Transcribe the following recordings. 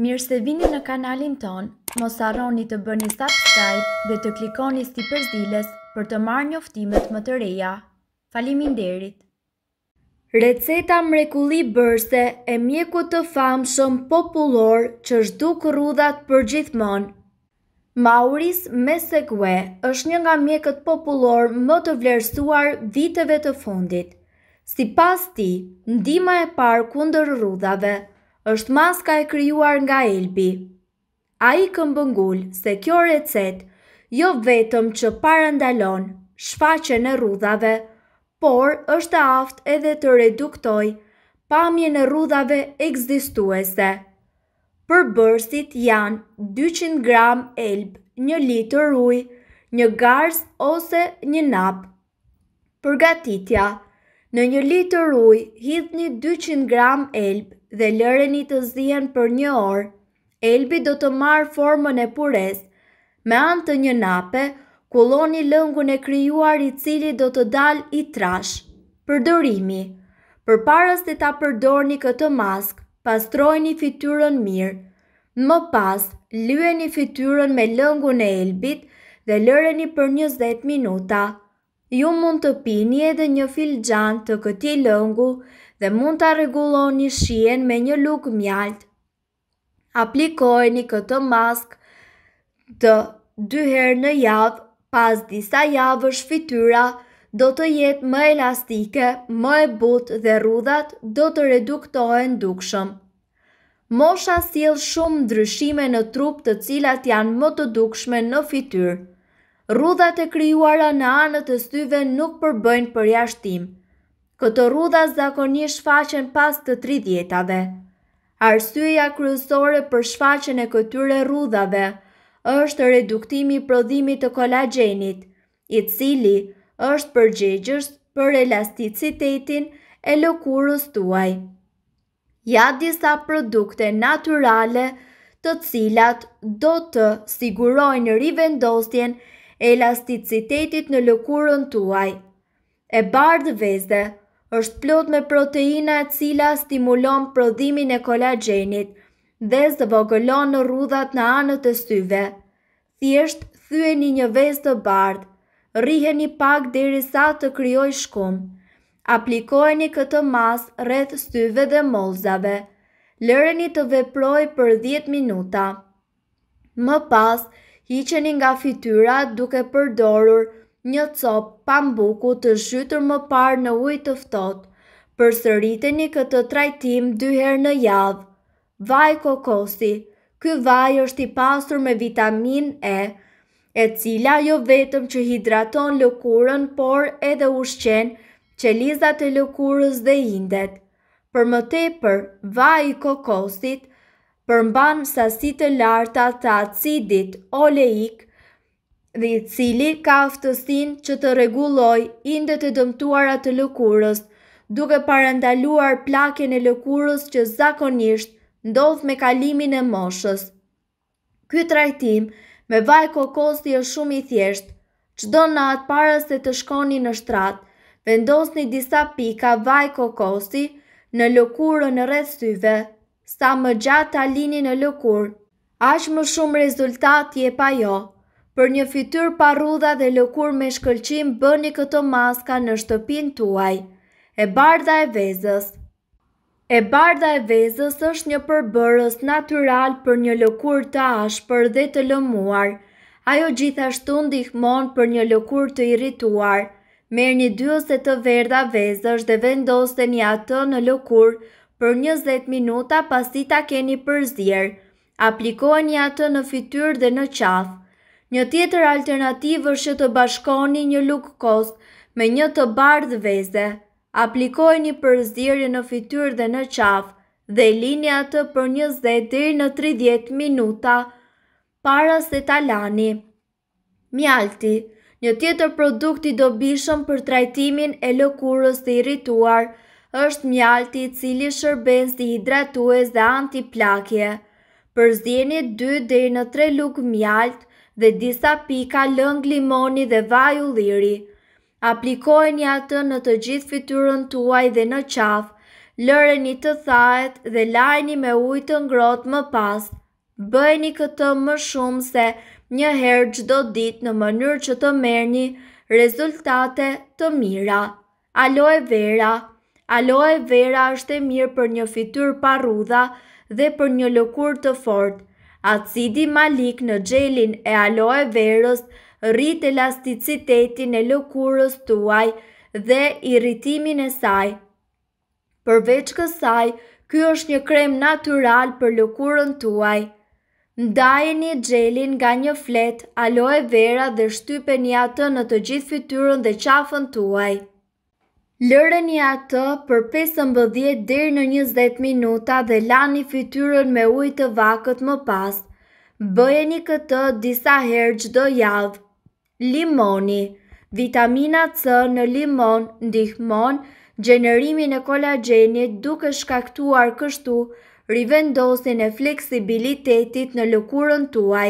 Mirë se vini në kanalin ton, mos arroni të bëni subscribe dhe të klikoni sti përzilës për të marrë një më të reja. Falimin derit! Receta mrekuli bërse e mjeku të famë shumë popullor që shduk rudat për gjithmonë. Mauris Mesekwe është një nga mjekët popullor më të vlerësuar viteve të fundit. Si pas ti, ndima e parë kundër rudave, është maska e kryuar nga Elbi. A i këmbëngull se kjo recet jo vetëm që parëndalon shfaqe në rudhave, por është aft edhe të reduktoj pamje në rudhave eksistuese. Për bërësit janë 200 gram elb, një litër uj, një garz ose një nap. Përgatitja, në një litër uj, hithni 200 gram elb, dhe lëreni të zihen për një orë, elbi do të marë formën e pures, me anë të një nape, kuloni lëngu në kryuar i cili do të dal i trash. Përdorimi Për paras të ta përdorni këtë mask, pastrojni fityrën mirë. Më pas, lueni fityrën me lëngu në elbit dhe lëreni për 20 minuta ju mund të pini edhe një filxhan të këtij lëngu dhe mund ta rregulloni shijen me një lugë mjalt. Aplikojeni këtë mask të dy herë në javë, pas disa javësh fytyra do të jetë më elastike, më e butë dhe rrudhat do të reduktohen dukshëm. Mosha sill shumë ndryshime në trup të cilat janë më të dukshme në fytyrë. Rhudhat e krijuara në anët e syve nuk përbëjnë për jashtim. Këto rhudha zakonisht shfaqen pas të 30-tave. Arsyja kryesore për shfaqjen e këtyre rudhave është reduktimi i prodhimit të kolagjenit, i cili është përgjegjës për elasticitetin e lëkurës tuaj. Ja disa produkte naturale të cilat do të sigurojnë e elasticitetit në lëkurën tuaj. E bardë vezde është plot me proteina e cila stimulon prodhimin e kolagenit dhe vogëlon në rudhat në anët e syve. Thjesht thyeni një vezë të bardhë, rriheni pak deri sa të kryoj shkumë. Aplikojeni këtë mas rreth syve dhe molzave. Lëreni të veproj për 10 minuta. Më pasë, hiqeni nga fityra duke përdorur një copë pambuku të shytur më parë në ujtë të ftohtë. Përsëriteni këtë trajtim dyher herë në javë. Vaj kokosi, ky vaj është i pasur me vitamin E, e cila jo vetëm që hidraton lëkurën, por edhe ushqen qelizat e lëkurës dhe indet. Për më tepër, vaj i kokosit përmban sasi të larta të acidit oleik dhe i cili ka aftësin që të reguloj indet e dëmtuara të lëkurës, duke parandaluar plakjen e lëkurës që zakonisht ndodh me kalimin e moshës. Ky trajtim me vaj kokosi është shumë i thjeshtë. Çdo nat para se të shkoni në shtrat, vendosni disa pika vaj kokosi në lëkurën rreth syve sa më gjatë ta lini në lëkur. Ash më shumë rezultat je pa jo. Për një fityr parudha dhe lëkur me shkëlqim bëni këto maska në shtëpin tuaj. E barda e vezës E barda e vezës është një përbërës natural për një lëkur të ashpër dhe të lëmuar. Ajo gjithashtu ndihmon për një lëkur të irrituar. Merë një dyose të verda vezës dhe vendose një atë në lëkur për 20 minuta pasi ta keni përzier. një atë në fytyrë dhe në qafë. Një tjetër alternativë është të bashkoni një lukë kost me një të bardh veze. një përzierje në fytyrë dhe në qafë dhe lini atë për 20 deri në 30 minuta para se ta lani. Mjalti, një tjetër produkt i dobishëm për trajtimin e lëkurës të irrituar është mjalti cili shërben si hidratues dhe antiplakje. Përzjeni 2 dhe në 3 luk mjalt dhe disa pika lëng limoni dhe vaj u liri. Aplikojni atë në të gjithë fiturën tuaj dhe në qafë, lëreni të thajet dhe lajni me ujtë të ngrot më pas. Bëjni këtë më shumë se një herë gjdo dit në mënyrë që të merni rezultate të mira. Aloe vera! aloe vera është e mirë për një fitur parudha dhe për një lëkur të fort. Acidi malik në gjelin e aloe verës rrit elasticitetin e lëkurës tuaj dhe irritimin e saj. Përveç kësaj, ky është një krem natural për lëkurën tuaj. Ndajeni gjelin nga një flet, aloe vera dhe shtype një atë në të gjithë fityrën dhe qafën tuaj. Lëreni atë për 15 dherë në 20 minuta dhe lani fityrën me ujtë të vakët më pas. Bëjeni këtë disa herë gjdo javë. Limoni Vitamina C në limon ndihmon gjenerimin e kolagenit duke shkaktuar kështu rivendosin e fleksibilitetit në lukurën tuaj.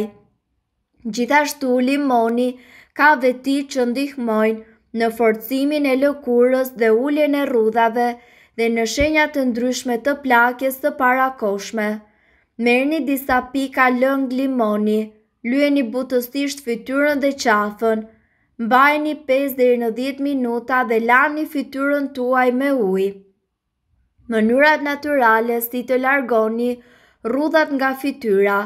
Gjithashtu limoni ka veti që ndihmojnë në forcimin e lëkurës dhe ulljen e rrudhave dhe në shenjat të ndryshme të plakjes të parakoshme. Merni disa pika lëng limoni, lyeni butësisht fytyrën dhe qafën, mbajni 5 dhe në 10 minuta dhe lani fytyrën tuaj me ujë. Mënyrat naturale si të largoni rrudhat nga fytyra,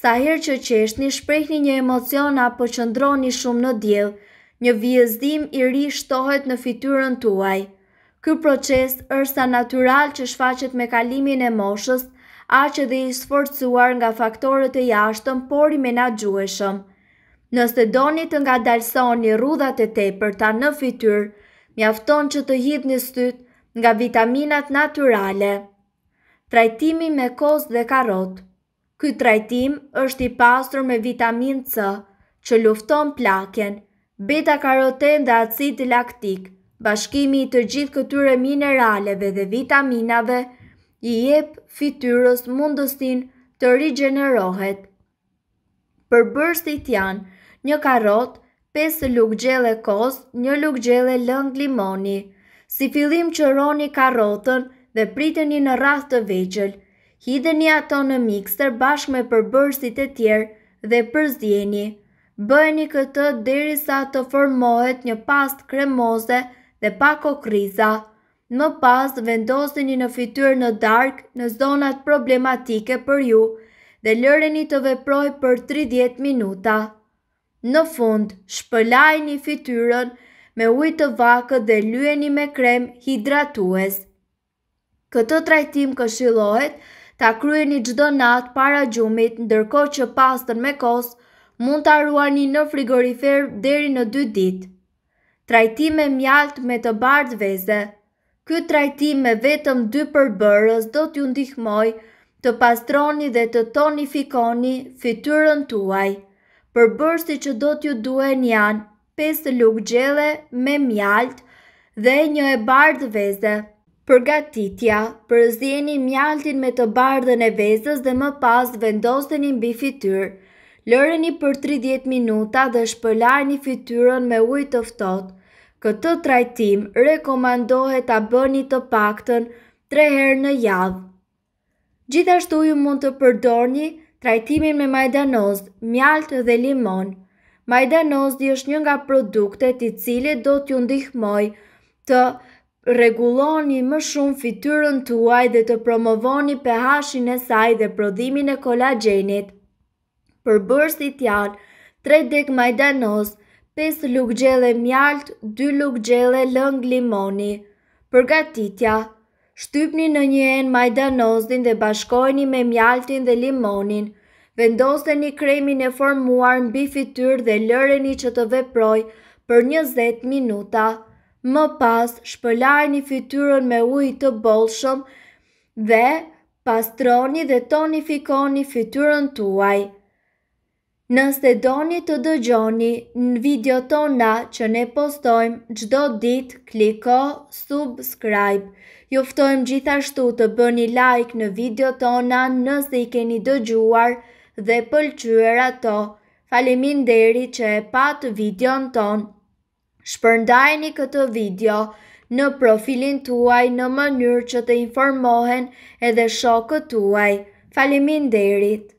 sa her që një shprejhni një emocion apo qëndroni shumë në djelë, një vjezdim i ri shtohet në fityrën tuaj. Ky proces është sa natural që shfaqet me kalimin e moshës, a që dhe i sforcuar nga faktorët e jashtëm, por i menagjueshëm. Nëse doni të nga dalson një rudhat e tepërta në fityr, mjafton që të hidh një styt nga vitaminat naturale. Trajtimi me kos dhe karot Ky trajtim është i pasur me vitamin C, që lufton plaken, beta karoten dhe acid laktik, bashkimi i të gjithë këtyre mineraleve dhe vitaminave, i jep fityros mundësin të rigenerohet. Për bërstit janë një karot, 5 lukë gjele kos, 1 lukë gjele lëng limoni. Si fillim që roni karotën dhe priteni në rath të vegjel, hidheni ato në mikster bashkë me përbërësit e tjerë dhe përzdjeni. Bëni këtë derisa të formohet një pastë kremoze dhe pa kokriza. Më pas vendoseni në fytyrë në darkë në zonat problematike për ju dhe lëreni të veproj për 30 minuta. Në fund, shpëlajni fytyrën me ujë të vakët dhe lyeni me krem hidratues. Këtë trajtim këshillohet ta kryeni çdo natë para gjumit, ndërkohë që pastën me kos mund të arruani në frigorifer deri në 2 dit. Trajtim me mjalt me të bardhë veze Ky trajtim me vetëm 2 përbërës do t'ju ndihmoj të pastroni dhe të tonifikoni fiturën tuaj. Përbërës që do t'ju duen janë 5 lukë gjele me mjalt dhe një e bardhë veze. Përgatitja, përzjeni mjaltin me të bardhën e vezës dhe më pas vendosën i mbi fiturë lëreni për 30 minuta dhe shpëlajni fytyrën me ujtë të ftohtë. Këtë trajtim rekomandohet ta bëni të paktën 3 herë në javë. Gjithashtu ju mund të përdorni trajtimin me majdanoz, mjalt dhe limon. Majdanoz di është një nga produktet i cili do t'ju ndihmoj të reguloni më shumë fityrën tuaj dhe të promovoni pH-in e saj dhe prodhimin e kolagjenit për bërësit janë 3 dek majdanos, 5 luk gjele mjalt, 2 luk gjele lëng limoni. Përgatitja, shtypni në një enë majdanosin dhe bashkojni me mjaltin dhe limonin, vendose një kremin e formuar në bifityr dhe lëreni që të veproj për 20 minuta. Më pas, shpëlar një fityrën me ujë të bolshëm dhe pastroni dhe tonifikoni fityrën tuaj. Nëse doni të dëgjoni në video tona që ne postojmë gjdo dit, kliko subscribe. Juftojmë gjithashtu të bëni like në video tona nëse i keni dëgjuar dhe pëlqyër ato. Falimin deri që e patë video në tonë. Shpërndajni këtë video në profilin tuaj në mënyrë që të informohen edhe shokët tuaj. Falimin derit!